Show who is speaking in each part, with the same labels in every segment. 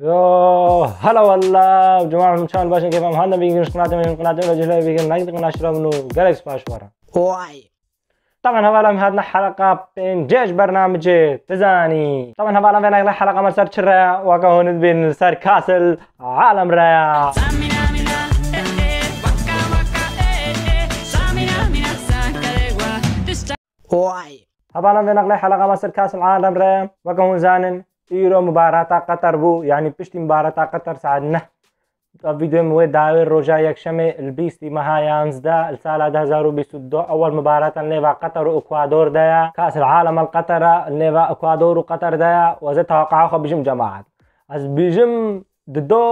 Speaker 1: يو هلا والله جماعة من شان باشا كيف هم هلا بيجي تمين من قناتي ولا جلالي بيجي نقد قناة شراب منو جالكس باش برا واي طبعا هوالا من حلقة بين جيش برنامج تزاني طبعا هوالا من هذه حلقة من سر شرا وكهون بين سر كاسل عالم رايا واي هوالا من هذه حلقة من سر كاسل عالم رايا وكهون زانن ایرۆ مباراة قطر بو یعنی پشتی مبارەتە قطر سعد نە ویدم وێ داوێ ڕۆژای یەکشەمێ بیستی مەهایانزدا سالا 2022 ئەوەل مبارەتەن نێوا قەتەر و ئوکوادۆردەیە کاس العالم القطر نێوا اکوادور و قەتەردەیە وەزە بجم بژم جەماعات ئەس بیژم دۆ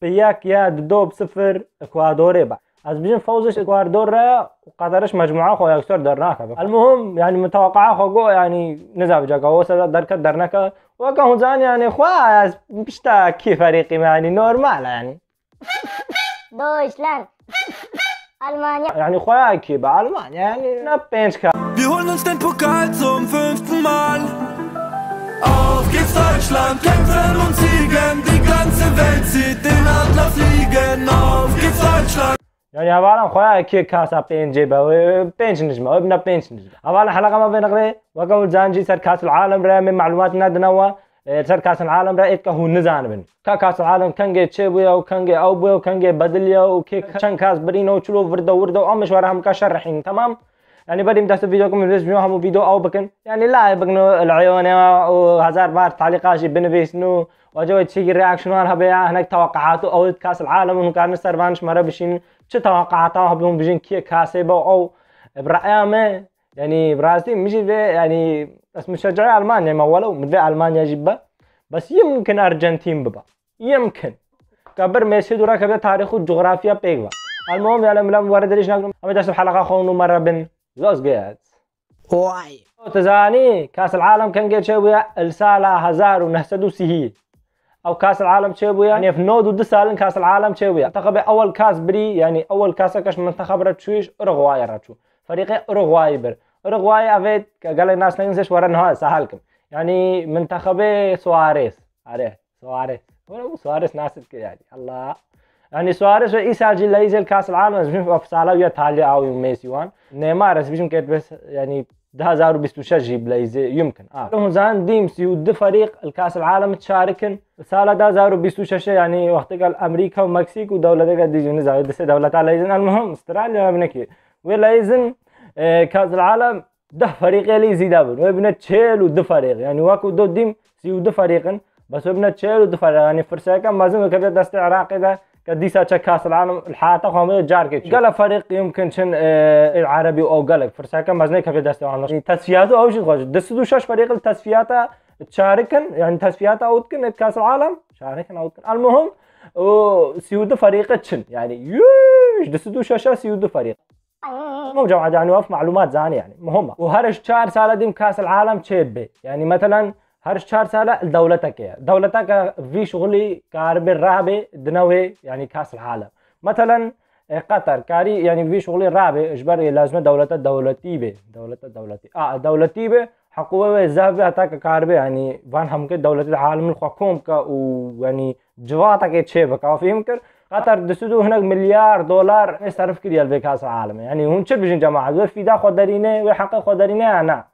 Speaker 1: پێیەک یا دو بصفر ئەکوادۆرێ با از بجن فوزش اكوادور را قدرش مجموعه خو در نکه المهم یعنی متوقعه خو جو يعني نزاب جاكا هو سدا درك درناك وكا هزان يعني خوا بشتا كي فريقي يعني نورمال يعني دويشلاند المانيا يعني خوا كي بالمانيا يعني نبينش كا Wir holen uns den Pokal zum fünften Mal. Auf geht's Deutschland, kämpfen und siegen, die ganze Welt sieht den Adler fliegen. Auf geht's Deutschland. يعني عبارة خويا كي كاسا بينجي جيبها بينج نجمة وبنا بينج نجمة عبارة حلقة ما بين غري وقول زانجي سر كاس العالم راه من معلومات نادنا و اه، سر كاس العالم راه اتكا هو نزان بن كا كاس العالم كان جي تشيبويا وكان جي اوبويا وكان جي بدليا وكي كان كاس برينو تشلو وردو أو مش وراهم كشرحين تمام يعني بدي مدهت فيديوكم من رسمي وهم فيديو او بكن يعني لا بكنو العيون و هزار بار تعليقات تعليقاش بنفيس نو وجو تشيجي رياكشن بيا هناك توقعات او كاس العالم وكان سر بانش مرة بشين چه توقعات بیم هبلون کی کاسه با او برای ما یعنی يعني میشه مش یعنی بس مشجعي آلمانی ما ولو مدفع المانيا جبه بس یه يمكن ارجنتين ببا يمكن كبر ميسي دورا كبر تاريخ الجغرافيا بيغوا المهم يعني ملام وارد دریش نقول اما جاسب حلقه خونو مره بن لاز گیت وای تزاني كاس العالم كان جيت شويه الساله هزار ونهسدو سهيل او كاس العالم تشيبويا يعني في نود ودسالن كاس العالم تشيبويا منتخب اول كاس بري يعني اول كاس كاش منتخب رتشويش اوروغواي رتشو فريق اوروغواي بر اوروغواي افيت قال الناس ننزش ورا نهار سهلكم يعني منتخب سواريس عليه سواريس هو سواريس ناس يعني الله يعني سواريز ايسا جي لايزل كاس العالم بس في سالا ويا تالي او ميسي وان نيمار بجم كيت بس يعني 2026 جيب ليزي يمكن اه زان ديمسي ود فريق الكاس العالم تشاركن سال 2026 يعني وقت قال امريكا ومكسيك ودوله دقه ديجي سي دوله دولتها ليزن المهم استراليا منكي ولا يزن آه كاس العالم ده فريق اللي يزيد ابن وابن تشيل ود فريق يعني واكو دو ديم سي ود فريقن بس وابن تشيل ود فريق يعني فرساكا مازم كبدا دست العراق ده كديسا كاس العالم الحاطه خامي جارك قال فريق يمكن شن آه، العربي او قالك فرصه كم مزني كفي دست وانا تصفيات او يعني شيء خارج دست دوشاش فريق التصفيات تشاركن يعني تصفيات اوتكن كاس العالم شاركن اوتكن المهم سيود فريق تشن يعني يوش دست دوشاش سيود فريق مو جماعه يعني وف معلومات زاني يعني مهمه وهرش شهر ديم كاس العالم تشيبي يعني مثلا هر شهر سالة لدولتك وی دولتك في شغلي راه به دنوي يعني كاس العالم مثلا اه، قطر كاري يعني في شغلي به اجبر لازم دولت دولتی به دولتة دولتی اه دولتی به حقوقه که کار به يعني وان هم كده دولة العالم الحكوم كا ويعني که چه بكا فيهم كر قطر دستو هناك مليار دولار صرف كريال بكاس العالم يعني هون شرب جماعة في دا خدرينه وحق خدرينه انا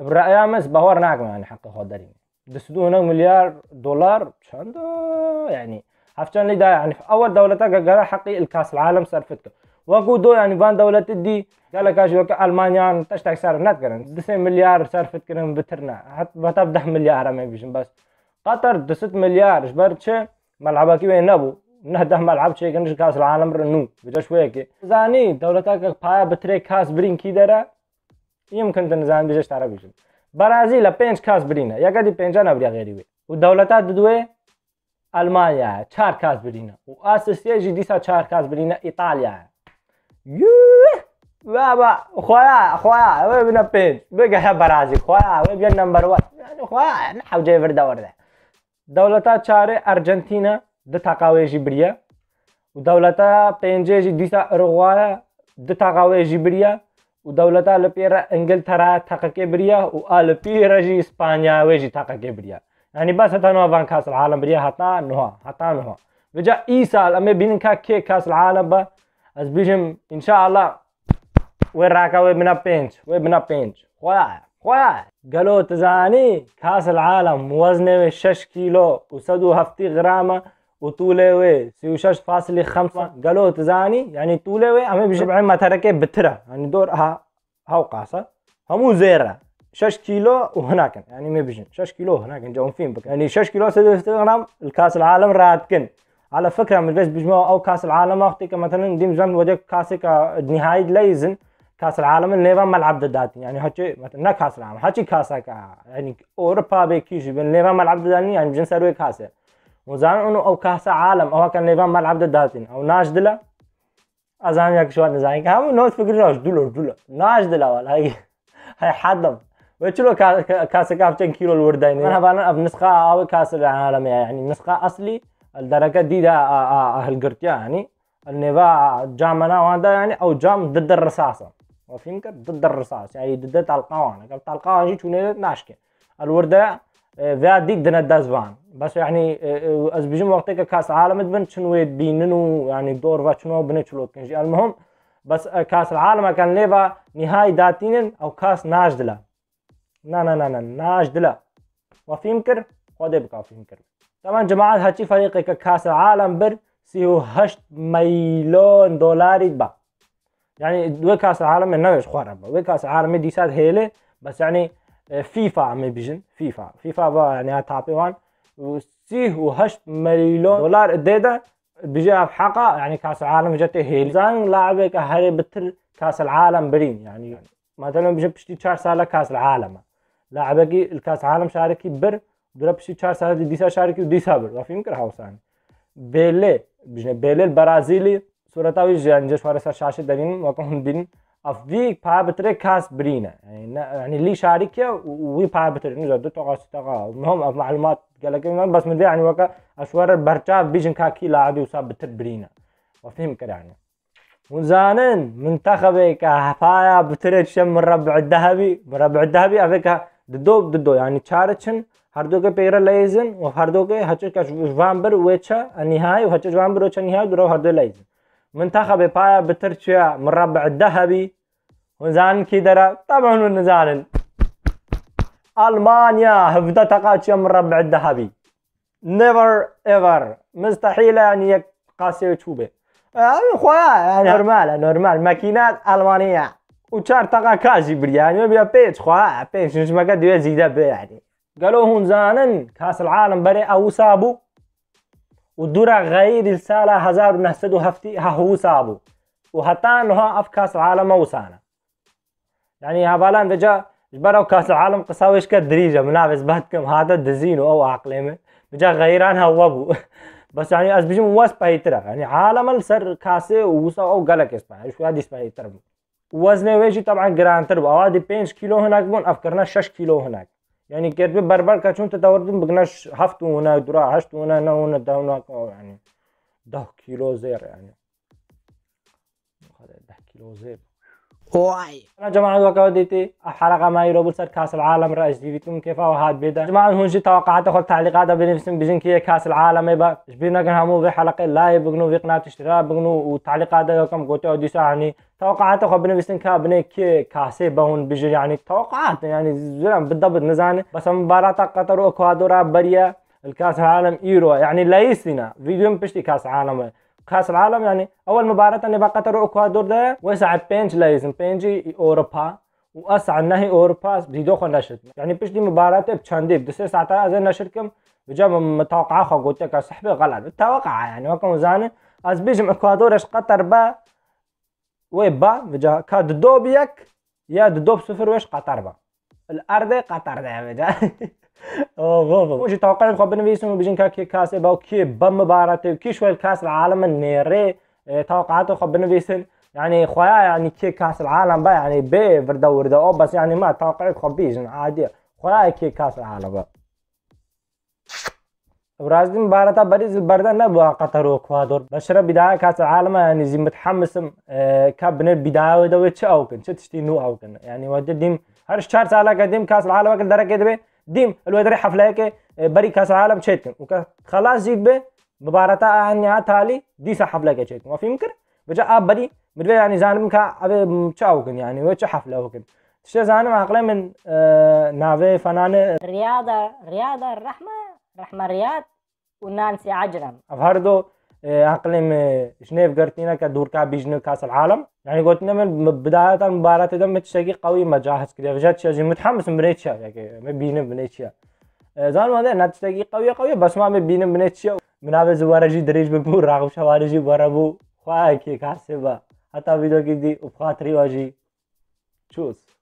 Speaker 1: برأيامس بهور ناقم يعني حق خدرين دسدونا مليار دولار شاند يعني عفتشان لي دا يعني في أول دولة قال حقي الكاس العالم صرفتك وقودو يعني بان دولة تدي قال لك أشوف ألمانيا تشتاك سعر نت كرن دسين مليار صرفت كرن بترنا حتى بتبدأ مليار ما بيجن بس قطر دست مليار ملعبه كي وين نبو نهده ملعب شيء كنش كاس العالم رنو بجا شوية زاني دولتك بايا بتري كاس برين كي يمكن تنزان بيجيش تعرف يجب برازيل بينج كاس برينا يا قدي بينجان أبريا غيري وي والدولتات ددوي ألمانيا چار كاس برينا وآسيا جديسا چار كاس برينا إيطاليا يوه بابا خويا خويا وي بنا بينج بقى يا برازيل خويا وي بيا نمبر وان خويا نحو جاي بردا وردا دولتات چاره أرجنتينا د تاقاوي بريا ودولتا بينجي جديسا أرغوايا د تاقاوي بريا ودولتا لبيرا انجلترا تاقا كبريا والبيرا جي اسبانيا ويجي تاقا كبريا يعني بس هتا نوع فان كاس العالم بريا هتا نوع هتا و جا ای سال امی بین كا كي كاس العالم با از بيجم ان شاء الله وراكا وبنا بينج وبنا بينج خويا خويا قالوا تزاني كاس العالم وزنه شش کیلو و170 و غرامه وطوله وي سيوشاش فاصل خمسة قالوا تزاني يعني طوله وي أمي بجبع أه. ما تركي بترة يعني دور ها هاو قاسة همو زيرة شاش كيلو وهناك يعني ما بيجن شاش كيلو هناك جاون فين بك يعني شاش كيلو سيدو غرام الكاس العالم راتكن على فكرة من بس بجمعوا أو كاس العالم أختي مثلا ديم زمان وجه كاسي نهاية ليزن كاس العالم اللي ما ملعب داتي يعني هاتشي مثلا كاس العالم هاتشي كاسا يعني أوروبا بكيش بين اللي ملعب داتي يعني بجن سروي كاسه وزان انه او كاس عالم او كان نيفان ملعب داتين او ناش دلا ازان ياك شو نزاي كام نوت فكر راش دولار دولار ناش دلا ولا هي هي حدم وچلو كاس كاف 10 كيلو الوردين انا بان اب نسخه او كاس العالم يعني نسخه اصلي الدرجه دي ده اهل قرتيا يعني النيفا جامنا وهذا يعني او جام ضد الرصاصه وفهمك ضد الرصاص يعني ضد تلقاوان تلقاوان جيت ونادت ناشكي الورده veya dik dine dezvan. بس يعني از بيجم وقتك كاس عالم بن شنو بيننو يعني دور وشنو بنشلو كنجي المهم بس كاس العالم كان ليفا نهاية داتين او كاس ناجدلا نا نا نا نا ناجدلا وفي يمكن خذ بقى في يمكن طبعا جماعة هاتشي فريقك كاس العالم بر سيو هشت مليون دولار با يعني دو كاس العالم من نوش خورا با دو كاس العالم دي ساد هيلي بس يعني فيفا عم بيجن فيفا فيفا بقى يعني هتعطي وان وسيه وهشت مليون دولار قديدة بيجيها حقا يعني كاس العالم جت هيل زان لاعبة كهري بتل كاس العالم برين يعني, يعني مثلا بيجي بشتي تشار سالة كاس العالم لاعبة كي الكاس العالم شاركي بر درب بشتي تشار سالة ديسا شاركي وديسا بر وفي مكر هاوس يعني بيلي بيجي بيلي البرازيلي صورتها ويجي يعني جشوار سر شاشة دارين وطن دين افديك بابتر كاس برينا يعني يعني اللي شاركه وي بابتر نجا دو تو قاس تقا المهم معلومات قال لك بس من ذي يعني وقع اشوار برشاف بيجن كاكي لاعبي وصاب بتر برينا وفهم كده يعني وزانن منتخبك هفايا بترد شم من ربع الذهبي من ربع الذهبي افيكا ددو ددو يعني تشارتشن هردو کے پیرا لایزن و هردو کے هچ کا جوامبر وچا انیهای و هچ جوامبر وچا انیهای درو هردو لايزن منتخب بايا بتركيا من ربع الذهبي ونزان كيدرا طبعا ونزان المانيا هفدا تقاتشيا من ربع الذهبي نيفر ايفر مستحيلة ان يقاسي تشوبه آه، يعني خويا آه، نورمال آه، نورمال ماكينات المانية وشار تقا كازي بري يعني ما بيا بيتش خويا بيتش مش ما قد يزيد يعني قالوا هم زانن كاس العالم بري او سابو ودرع غير السالة هزار نهسدو هفتي هو سابو وهتان هو أف العالم وسانا يعني هبالان دجا جبروا كاس العالم قساويش كدريجة منافس بهتكم هذا دزينو أو عقليمه بجا غيران هوبو بس يعني از بجم واس بايترا يعني عالم السر كاسه وسا او غلق اسمع شو هذه اسمها يترب وزنه ويجي طبعا جرانتر او 5 كيلو هناك بون افكرنا 6 كيلو هناك يعني كرب بربر كاتشون تدوردن بقناش هفت هنا درا هشت هنا نا هنا دا هنا يعني ده كيلو زير يعني ده كيلو زير واي جماعة وكاو ديتي حلقة ما معي سر كاس العالم رئيس جيبيتكم كيف وهاد بيدا جماعة هون شي توقعات اخذ تعليقات بنفسهم بجن كي كاس العالم يبا جبينا كان همو في حلقة لايف بقنو في قناة اشتراك بقنو وتعليقات يوكم او ديسا يعني توقعات اخو بنفسن كابني كي كاسي بهون بجن يعني توقعات يعني زلم بالضبط نزاني بس مباراة قطر واكوادورا بريا الكاس العالم ايرو يعني لا يسينا فيديو بشتي كاس عالم كاس العالم يعني اول مباراه اللي بقى قطر واكوادور ده وسع بينج لازم بينجي اوروبا واسع نهي اوروبا بيدوخو نشد يعني باش دي مباراه بشاندي بدي ساعتها زين نشركم بجام متوقع اخو قلت لك صاحبي غلط التوقع يعني وكم زاني از بيجم اكوادور اش قطر با وي با بجا كاد دوبيك يا دوب صفر واش قطر با الارض قطر دعمه اوه وجي توقع خو بنفيسون بجين كي كاس باو كي بم بارات كي شوي الكاس العالم النيري إيه، توقعات خو بنفيسون يعني خويا يعني كي كاس العالم با يعني بي بردا وردا او بس يعني ما توقعك خو بيجن عادي خويا كي كاس العالم با برازيل بارتا بريز البردة نبوا قطر وإكوادور بشرا بداية كاس العالم يعني زي متحمس إيه، كابنر بداية ودوي تش أوكن تشتي نو أوكن يعني ودديم هرش چهار ساله که دیم کاس العالم که درک دبه دیم الودری حفله که اه، بری کاس العالم چیت کن وکا خلاص زیب به مبارتا آن یه تالی دیس حفله که چیت کن وفیم کرد بجا آب بری مدبی یعنی زانم که آب چاو کن یعنی و چه حفله کن شو زانم عقله من اه، ناوي فنان رياضة رياضة الرحمة رحمة الرياض ونانسي عجرم أفهردو اه، عقلي شنيف قرتينا كدور كا بيجنو كاس العالم يعني قلت لنا من بداية المباراة إذا متشاقي قوي ما جاهز كذا فجأة تشاقي متحمس من ريتشا يعني ما بين من ريتشا زان ما أنا تشاقي قوية قوية بس ما بين من ريتشا من هذا زوارجي دريج ببور راغب شوارجي برابو خواكي كارسبا حتى فيديو كدي وبخاطري واجي تشوز